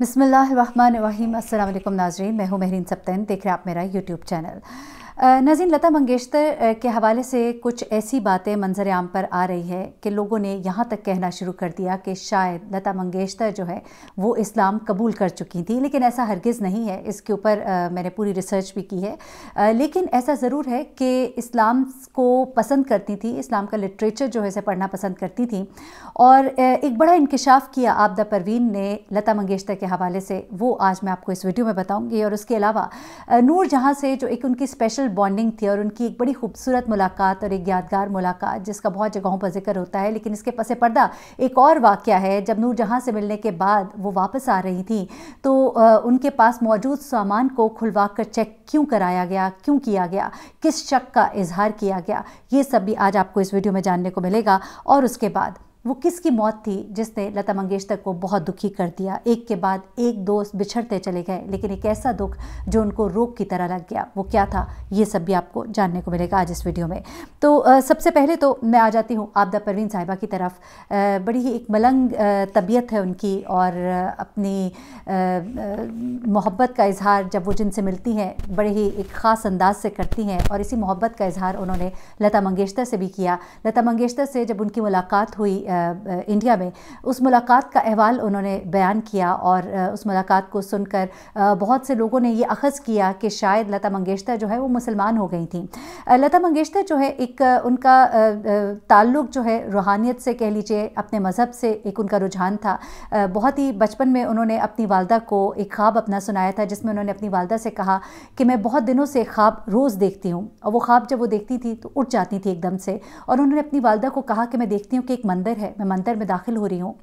बिसमीम अल्लाम नाजरीन मैं हूँ महरीन सप्तन देख रहे हैं आप मेरा यूट्यूब चैनल नजीन लता मंगेशकर के हवाले से कुछ ऐसी बातें मंजर आम पर आ रही है कि लोगों ने यहाँ तक कहना शुरू कर दिया कि शायद लता मंगेशकर जो है वो इस्लाम कबूल कर चुकी थी लेकिन ऐसा हरगिज़ नहीं है इसके ऊपर मैंने पूरी रिसर्च भी की है आ, लेकिन ऐसा ज़रूर है कि इस्लाम को पसंद करती थी इस्लाम का लिटरेचर जो है से पढ़ना पसंद करती थी और एक बड़ा इंकशाफ किया आपदा परवीन ने लता मंगेशकर के हवाले से वो आज मैं आपको इस वीडियो में बताऊँगी और उसके अलावा नूर जहाँ से जो एक उनकी स्पेशल बॉन्डिंग थी और उनकी एक बड़ी खूबसूरत मुलाकात और एक यादगार मुलाकात जिसका बहुत जगहों पर जिक्र होता है लेकिन इसके पसे पर्दा एक और वाक़ है जब नूर जहाँ से मिलने के बाद वो वापस आ रही थी तो उनके पास मौजूद सामान को खुलवा कर चेक क्यों कराया गया क्यों किया गया किस शक का इजहार किया गया ये सब भी आज आपको इस वीडियो में जानने को मिलेगा और उसके बाद वो किसकी मौत थी जिसने लता मंगेशकर को बहुत दुखी कर दिया एक के बाद एक दोस्त बिछड़ते चले गए लेकिन एक ऐसा दुख जो उनको रोग की तरह लग गया वो क्या था ये सब भी आपको जानने को मिलेगा आज इस वीडियो में तो आ, सबसे पहले तो मैं आ जाती हूँ आपदा परवीन साहिबा की तरफ आ, बड़ी ही एक मलंग तबीयत है उनकी और अपनी मोहब्बत का इजहार जब वो जिनसे मिलती हैं बड़े ही एक ख़ास अंदाज से करती हैं और इसी मोहब्बत का इजहार उन्होंने लता मंगेशकर से भी किया लता मंगेशकर से जब उनकी मुलाकात हुई इंडिया में उस मुलाकात का अहवाल उन्होंने बयान किया और उस मुलाकात को सुनकर बहुत से लोगों ने ये अखज़ किया कि शायद लता मंगेशकर जो है वो मुसलमान हो गई थी लता मंगेशकर जो है एक उनका ताल्लुक़ जो है रूहानियत से कह लीजिए अपने मज़हब से एक उनका रुझान था बहुत ही बचपन में उन्होंने अपनी वालदा को एक ख्वाब अपना सुनाया था जिसमें उन्होंने अपनी वालदा से कहा कि मैं बहुत दिनों से ख्वाब रोज़ देखती हूँ और वो ख्वाब जब वो देखती थी तो उठ जाती थी एकदम से और उन्होंने अपनी वालदा को कहा कि मैं देखती हूँ कि एक मंदिर है मैं मंत्र में दाखिल हो रही हूँ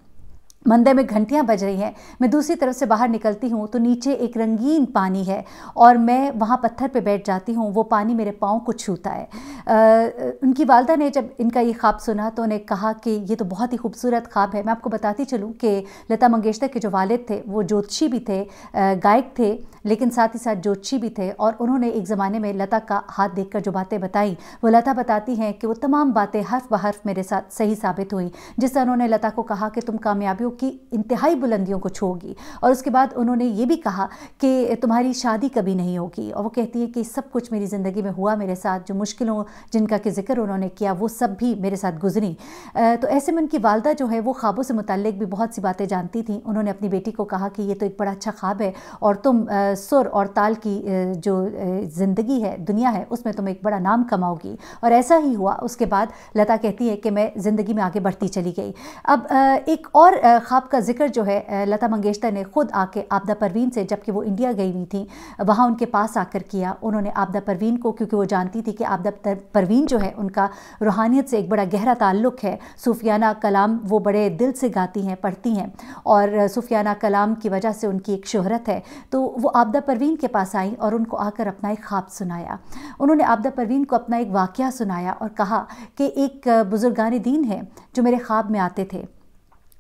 मंदिर में घंटियाँ बज रही हैं मैं दूसरी तरफ से बाहर निकलती हूँ तो नीचे एक रंगीन पानी है और मैं वहाँ पत्थर पे बैठ जाती हूँ वो पानी मेरे पाँव को छूता है आ, उनकी वालदा ने जब इनका ये ख्वाब सुना तो उन्हें कहा कि ये तो बहुत ही खूबसूरत ख्वाब है मैं आपको बताती चलूँ कि लता मंगेशकर के जो वालद थे वो ज्योतिषी भी थे गायक थे लेकिन साथ ही साथ ज्योतिषी भी थे और उन्होंने एक ज़माने में लता का हाथ देख जो बातें बताई वो लता बताती हैं कि वो तमाम बातें हर्फ बहर्फ मेरे साथ सही साबित हुई जिस उन्होंने लता को कहा कि तुम कामयाबियों की इंतहाई बुलंदियों को छोगी और उसके बाद उन्होंने ये भी कहा कि तुम्हारी शादी कभी नहीं होगी और वो कहती है कि सब कुछ मेरी ज़िंदगी में हुआ मेरे साथ जो मुश्किलों जिनका कि जिक्र उन्होंने किया वो सब भी मेरे साथ गुजरी तो ऐसे में उनकी वालदा जो है वो ख्वाबों से मुतक भी बहुत सी बातें जानती थी उन्होंने अपनी बेटी को कहा कि ये तो एक बड़ा अच्छा ख्वाब है और तुम सुर और ताल की जो ज़िंदगी है दुनिया है उसमें तुम एक बड़ा नाम कमाओगी और ऐसा ही हुआ उसके बाद लता कहती है कि मैं ज़िंदगी में आगे बढ़ती चली गई अब एक और ख्वाब का जिक्र जो है लता मंगेशकर ने खुद आके आपदा परवीन से जबकि वो इंडिया गई हुई थी वहाँ उनके पास आकर किया उन्होंने आपदा परवीन को क्योंकि वो जानती थी कि आपदा परवीन जो है उनका रूहानियत से एक बड़ा गहरा ताल्लुक़ है सूफियाना कलाम वो बड़े दिल से गाती हैं पढ़ती हैं और सूफियाना कलाम की वजह से उनकी एक शहरत है तो वो आपदा परवीन के पास आई और उनको आकर अपना एक ख्वाब सुनाया उन्होंने आपदा परवीन को अपना एक वाक़ सुनाया और कहा कि एक बुज़ुर्गान दीन है जो मेरे ख्वाब में आते थे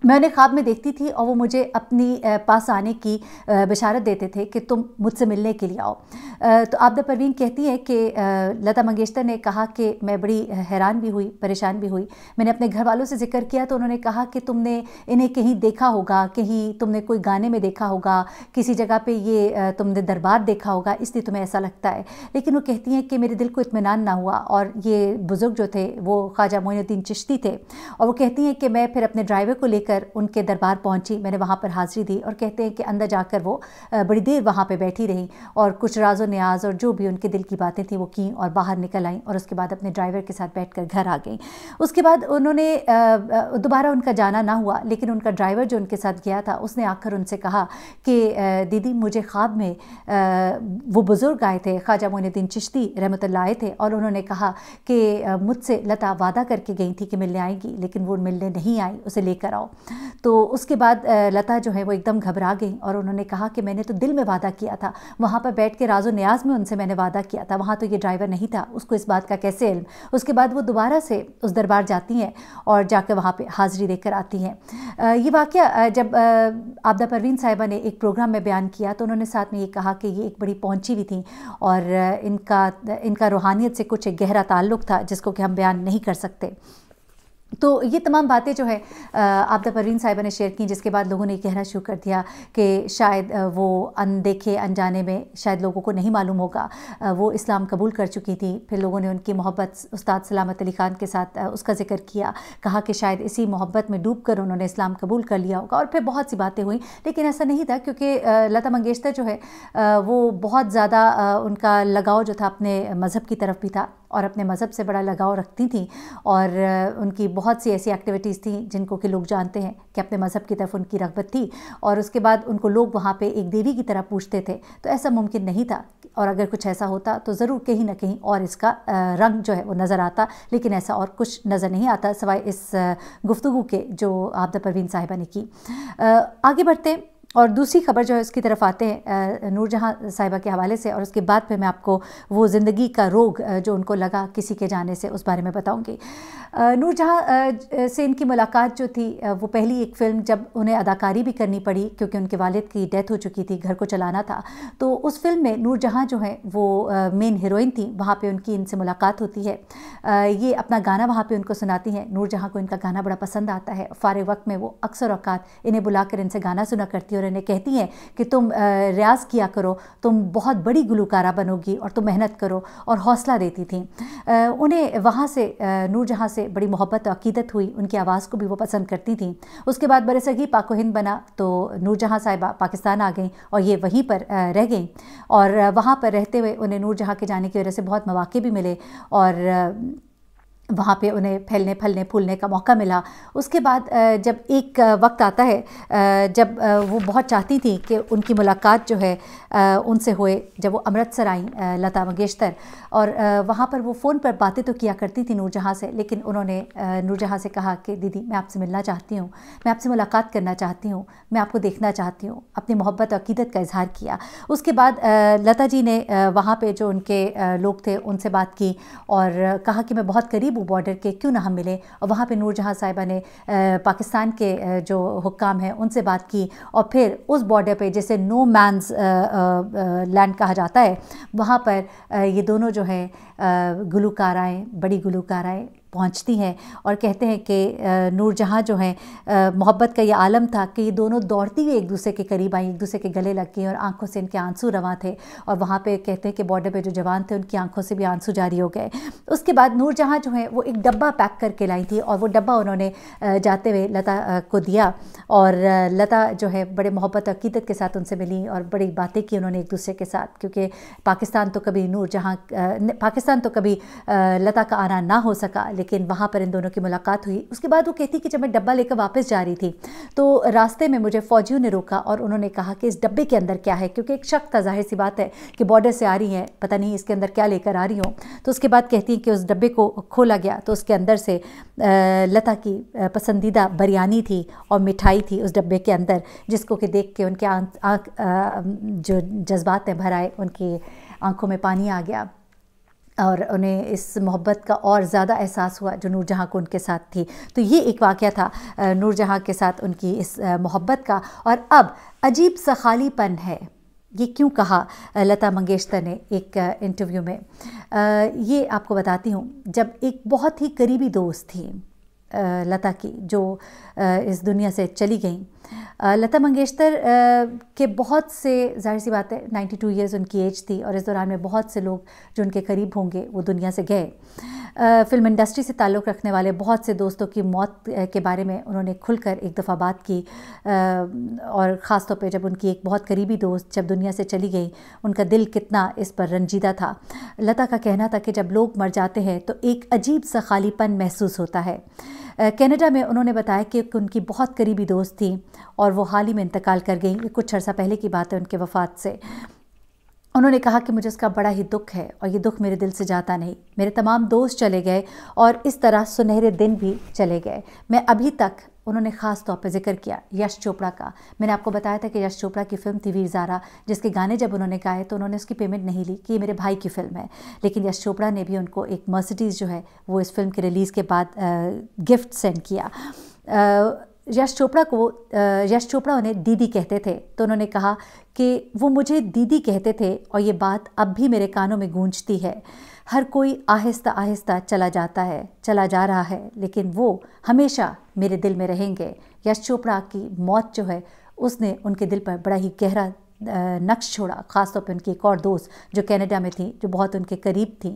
मैं उन्हें ख्वाब में देखती थी और वो मुझे अपनी पास आने की बशारत देते थे कि तुम मुझसे मिलने के लिए आओ तो आबदा परवीन कहती हैं कि लता मंगेशकर ने कहा कि मैं बड़ी हैरान भी हुई परेशान भी हुई मैंने अपने घर वालों से जिक्र किया तो उन्होंने कहा कि तुमने इन्हें कहीं देखा होगा कहीं तुमने कोई गाने में देखा होगा किसी जगह पर ये तुमने दरबार देखा होगा इसलिए तुम्हें ऐसा लगता है लेकिन वो कहती हैं कि मेरे दिल को इतमान ना हुआ और ये बुज़ुर्ग जो थे वो ख्वाजा मोनुद्दीन चिश्ती थे और वो कहती हैं कि मैं फिर अपने ड्राइवर को लेकर लेकर उनके दरबार पहुंची मैंने वहाँ पर हाज़िरी दी और कहते हैं कि अंदर जाकर वो बड़ी देर वहाँ पे बैठी रही और कुछ राजो न्याज और जो भी उनके दिल की बातें थी वो की और बाहर निकल आई और उसके बाद अपने ड्राइवर के साथ बैठ घर आ गई उसके बाद उन्होंने दोबारा उनका जाना ना हुआ लेकिन उनका ड्राइवर जो उनके साथ गया था उसने आकर उनसे कहा कि दीदी मुझे ख्वाब में वो बुज़ुर्ग आए थे ख्वाजा मोनुद्दीन चिश्ती रहमत आए थे और उन्होंने कहा कि मुझसे लता वादा करके गई थी कि मिलने आएगी लेकिन वो मिलने नहीं आई उसे लेकर आओ तो उसके बाद लता जो है वो एकदम घबरा गई और उन्होंने कहा कि मैंने तो दिल में वादा किया था वहाँ पर बैठ के राजो न्याज में उनसे मैंने वादा किया था वहाँ तो ये ड्राइवर नहीं था उसको इस बात का कैसे इल्म उसके बाद वो दोबारा से उस दरबार जाती हैं और जाकर वहाँ पर हाज़िरी देकर आती हैं ये वाक़ जब आपदा परवीन साहिबा ने एक प्रोग्राम में बयान किया तो उन्होंने साथ में ये कहा कि ये एक बड़ी पहुँची हुई थी और इनका इनका रूहानियत से कुछ एक गहरा ताल्लुक़ था जिसको कि हम बयान नहीं कर सकते तो ये तमाम बातें जो है आपदा परवीन साहिबा ने शेयर की जिसके बाद लोगों ने कहना शुरू कर दिया कि शायद वो अनदेखे अनजाने में शायद लोगों को नहीं मालूम होगा वो इस्लाम कबूल कर चुकी थी फिर लोगों ने उनकी मोहब्बत उस्ताद सलामत अली ख़ान के साथ उसका जिक्र किया कहा कि शायद इसी मोहब्बत में डूब कर उन्होंने इस्लाम कबूल कर लिया होगा और फिर बहुत सी बातें हुई लेकिन ऐसा नहीं था क्योंकि लता मंगेशकर जो है वो बहुत ज़्यादा उनका लगाव जो था अपने मज़हब की तरफ भी था और अपने मज़हब से बड़ा लगाव रखती थी और उनकी बहुत सी ऐसी एक्टिविटीज़ थी जिनको कि लोग जानते हैं कि अपने मज़हब की तरफ उनकी रगबत थी और उसके बाद उनको लोग वहाँ पे एक देवी की तरह पूछते थे तो ऐसा मुमकिन नहीं था और अगर कुछ ऐसा होता तो ज़रूर कहीं ना कहीं और इसका रंग जो है वो नज़र आता लेकिन ऐसा और कुछ नज़र नहीं आता सवाए इस गुफ्तु के जो आपदा परवीन साहिबा ने की आगे बढ़ते और दूसरी खबर जो है उसकी तरफ आते हैं नूरजहाँ साहिबा के हवाले से और उसके बाद फिर मैं आपको वो ज़िंदगी का रोग जो उनको लगा किसी के जाने से उस बारे में बताऊंगी नूरजहाँ से इनकी मुलाकात जो थी वो पहली एक फ़िल्म जब उन्हें अदाकारी भी करनी पड़ी क्योंकि उनके वालिद की डेथ हो चुकी थी घर को चलाना था तो उस फिल्म में नूरजहाँ जो है वो मेन हीरोइन थी वहाँ पर उनकी इनसे मुलाकात होती है ये अपना गाना वहाँ पर उनको सुनाती हैं नूरजहाँ को इनका गाना बड़ा पसंद आता है फ़ारे वक्त में वो अक्सर अवकात इन्हें बुलाकर इनसे गाना सुना करती इन्हें कहती हैं कि तुम रियाज़ किया करो तुम बहुत बड़ी गुलकारा बनोगी और तुम मेहनत करो और हौसला देती थी उन्हें वहाँ से नूरजहाँ से बड़ी मोहब्बत और अकीदत हुई उनकी आवाज़ को भी वो पसंद करती थी उसके बाद सगी पाको हिंद बना तो नूरजहाँ साहिबा पाकिस्तान आ गई और ये वहीं पर रह गई और वहाँ पर रहते हुए उन्हें नूरजहाँ के जाने की वजह से बहुत मौाक़े भी मिले और वहाँ पे उन्हें फैलने फलने फूलने का मौका मिला उसके बाद जब एक वक्त आता है जब वो बहुत चाहती थी कि उनकी मुलाकात जो है उनसे होए जब वो अमृतसर आई लता मंगेशकर और वहाँ पर वो फ़ोन पर बातें तो किया करती थी नूरजहाँ से लेकिन उन्होंने नूरजहाँ से कहा कि दीदी मैं आपसे मिलना चाहती हूँ मैं आपसे मुलाकात करना चाहती हूँ मैं आपको देखना चाहती हूँ अपनी मोहब्बत और अकीदत का इजहार किया उसके बाद लता जी ने वहाँ पर जो उनके लोग थे उनसे बात की और कहा कि मैं बहुत करीब करीब बॉर्डर के क्यों ना हम मिलें और वहाँ पर नूरजहाँ साहिबा ने पाकिस्तान के जो हुक्काम हैं उनसे बात की और फिर उस बॉर्डर पर जैसे नो मैंस लैंड कहा जाता है वहाँ पर ये दोनों जो है गुलकाराएँ बड़ी गुलकाराएँ पहुंचती हैं और कहते हैं कि नूरजहाँ जो हैं मोहब्बत का ये आलम था कि ये दोनों दौड़ती हुई एक दूसरे के करीब आई एक दूसरे के गले लग गई और आंखों से इनके आंसू रवा थे और वहाँ पे कहते हैं कि बॉर्डर पे जो जवान थे उनकी आंखों से भी आंसू जारी हो गए उसके बाद नूरजहाँ जो हैं वो एक डब्बा पैक करके लाई थी और वो डब्बा उन्होंने जाते हुए लता को दिया और लता जो है बड़े मोहब्बत अकीदत के साथ उनसे मिली और बड़ी बातें की उन्होंने एक दूसरे के साथ क्योंकि पाकिस्तान तो कभी नूर पाकिस्तान तो कभी लता का आना ना हो सका लेकिन वहाँ पर इन दोनों की मुलाकात हुई उसके बाद वो कहती कि जब मैं डब्बा लेकर वापस जा रही थी तो रास्ते में मुझे फ़ौजियों ने रोका और उन्होंने कहा कि इस डब्बे के अंदर क्या है क्योंकि एक शक था जाहिर सी बात है कि बॉर्डर से आ रही है पता नहीं इसके अंदर क्या लेकर आ रही हूँ तो उसके बाद कहती हैं कि उस डब्बे को खोला गया तो उसके अंदर से लता की पसंदीदा बिरयानी थी और मिठाई थी उस डब्बे के अंदर जिसको कि देख के उनके आँख जो जज्बात हैं भर आए उनकी आंखों में पानी आ गया और उन्हें इस मोहब्बत का और ज़्यादा एहसास हुआ जो नूरजहाँ को उनके साथ थी तो ये एक वाक़ था नूरजहाँ के साथ उनकी इस मोहब्बत का और अब अजीब सा खालीपन है ये क्यों कहा लता मंगेशकर ने एक इंटरव्यू में ये आपको बताती हूँ जब एक बहुत ही करीबी दोस्त थी लता की जो इस दुनिया से चली गई लता मंगेशकर के बहुत से जाहिर सी बात है नाइन्टी टू ईयर्स उनकी एज थी और इस दौरान में बहुत से लोग जो उनके करीब होंगे वो दुनिया से गए फिल्म इंडस्ट्री से ताल्लुक़ रखने वाले बहुत से दोस्तों की मौत के बारे में उन्होंने खुलकर एक दफ़ा बात की और ख़ास तौर पर जब उनकी एक बहुत करीबी दोस्त जब दुनिया से चली गई उनका दिल कितना इस पर रंजीदा था लता का कहना था कि जब लोग मर जाते हैं तो एक अजीब सा खालीपन महसूस होता है कनाडा में उन्होंने बताया कि उनकी बहुत करीबी दोस्त थी और वो हाल ही में इंतकाल कर गई कुछ अर्सा पहले की बात है उनके वफात से उन्होंने कहा कि मुझे इसका बड़ा ही दुख है और ये दुख मेरे दिल से जाता नहीं मेरे तमाम दोस्त चले गए और इस तरह सुनहरे दिन भी चले गए मैं अभी तक उन्होंने खास तौर पर जिक्र किया यश चोपड़ा का मैंने आपको बताया था कि यश चोपड़ा की फिल्म थी वीर जारा जिसके गाने जब उन्होंने गाए तो उन्होंने उसकी पेमेंट नहीं ली कि ये मेरे भाई की फिल्म है लेकिन यश चोपड़ा ने भी उनको एक मर्सिडीज़ जो है वो इस फिल्म के रिलीज़ के बाद गिफ्ट सेंड किया यश चोपड़ा को यश चोपड़ा उन्हें दीदी कहते थे तो उन्होंने कहा कि वो मुझे दीदी कहते थे और ये बात अब भी मेरे कानों में गूंजती है हर कोई आहिस्ता आहिस्ता चला जाता है चला जा रहा है लेकिन वो हमेशा मेरे दिल में रहेंगे यश चोपड़ा की मौत जो है उसने उनके दिल पर बड़ा ही गहरा नक्श छोड़ा ख़ासतौर पर उनकी एक और दोस्त जो कैनेडा में थी जो बहुत उनके करीब थी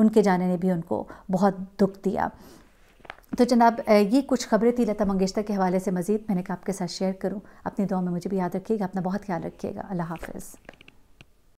उनके जाने ने भी उनको बहुत दुख दिया तो जनाब ये कुछ खबरें थी लता मंगेशकर के हवाले से मज़ीद मैंने कहा आपके साथ शेयर करूँ अपनी दुआ में मुझे भी याद रखिएगा अपना बहुत ख्याल रखिएगा अल्लाह हाफिज़